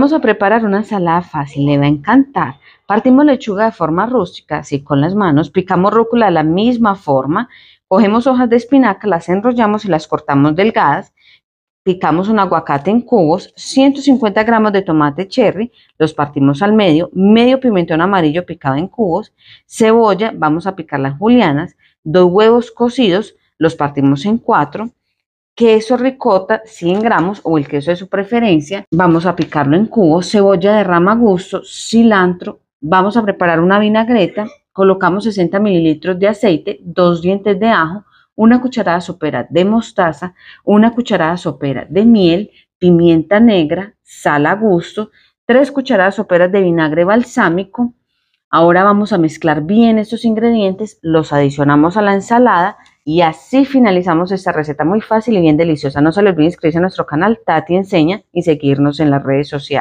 Vamos a preparar una ensalada fácil, le va a encantar. Partimos lechuga de forma rústica, así con las manos, picamos rúcula de la misma forma, cogemos hojas de espinaca, las enrollamos y las cortamos delgadas, picamos un aguacate en cubos, 150 gramos de tomate cherry, los partimos al medio, medio pimentón amarillo picado en cubos, cebolla, vamos a picar las julianas, dos huevos cocidos, los partimos en cuatro, queso ricota 100 gramos o el queso de su preferencia, vamos a picarlo en cubos, cebolla de rama a gusto, cilantro, vamos a preparar una vinagreta, colocamos 60 mililitros de aceite, dos dientes de ajo, una cucharada sopera de mostaza, una cucharada sopera de miel, pimienta negra, sal a gusto, tres cucharadas soperas de vinagre balsámico. Ahora vamos a mezclar bien estos ingredientes, los adicionamos a la ensalada y así finalizamos esta receta muy fácil y bien deliciosa. No se les olvide inscribirse a nuestro canal Tati Enseña y seguirnos en las redes sociales.